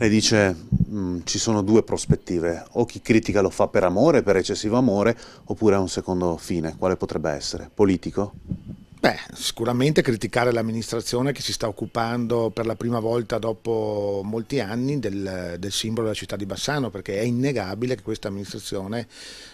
Lei dice mm, ci sono due prospettive, o chi critica lo fa per amore, per eccessivo amore, oppure ha un secondo fine, quale potrebbe essere? Politico? Beh, sicuramente criticare l'amministrazione che si sta occupando per la prima volta dopo molti anni del, del simbolo della città di Bassano, perché è innegabile che questa amministrazione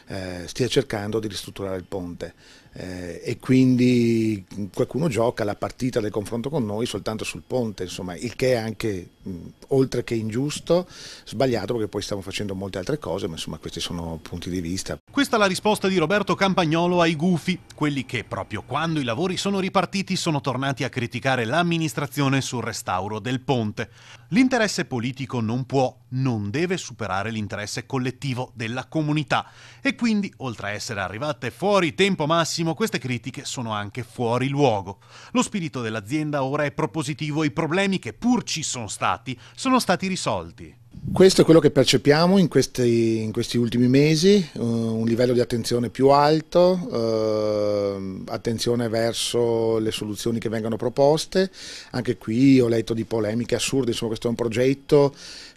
eh, stia cercando di ristrutturare il ponte eh, e quindi qualcuno gioca la partita del confronto con noi soltanto sul ponte, insomma, il che è anche mh, oltre che ingiusto, sbagliato perché poi stiamo facendo molte altre cose, ma insomma questi sono punti di vista. Questa è la risposta di Roberto Campagnolo ai gufi quelli che proprio quando i lavori sono ripartiti sono tornati a criticare l'amministrazione sul restauro del ponte. L'interesse politico non può, non deve superare l'interesse collettivo della comunità e quindi, oltre a essere arrivate fuori tempo massimo, queste critiche sono anche fuori luogo. Lo spirito dell'azienda ora è propositivo e i problemi che pur ci sono stati sono stati risolti. Questo è quello che percepiamo in questi, in questi ultimi mesi, eh, un livello di attenzione più alto, uh, attenzione verso le soluzioni che vengono proposte, anche qui ho letto di polemiche assurde, insomma questo è un progetto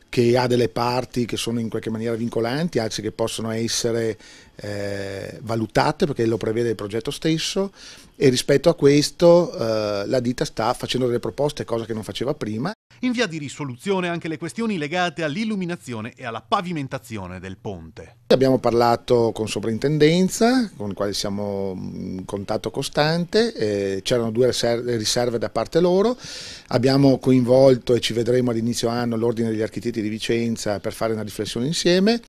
che ha delle parti che sono in qualche maniera vincolanti, altre che possono essere eh, valutate perché lo prevede il progetto stesso e rispetto a questo eh, la ditta sta facendo delle proposte, cosa che non faceva prima. In via di risoluzione anche le questioni legate all'illuminazione e alla pavimentazione del ponte. Abbiamo parlato con sovrintendenza, con il quale siamo in contatto costante, eh, c'erano due riserve da parte loro, abbiamo coinvolto e ci vedremo all'inizio anno l'Ordine degli Architetti di Vicenza per fare una riflessione insieme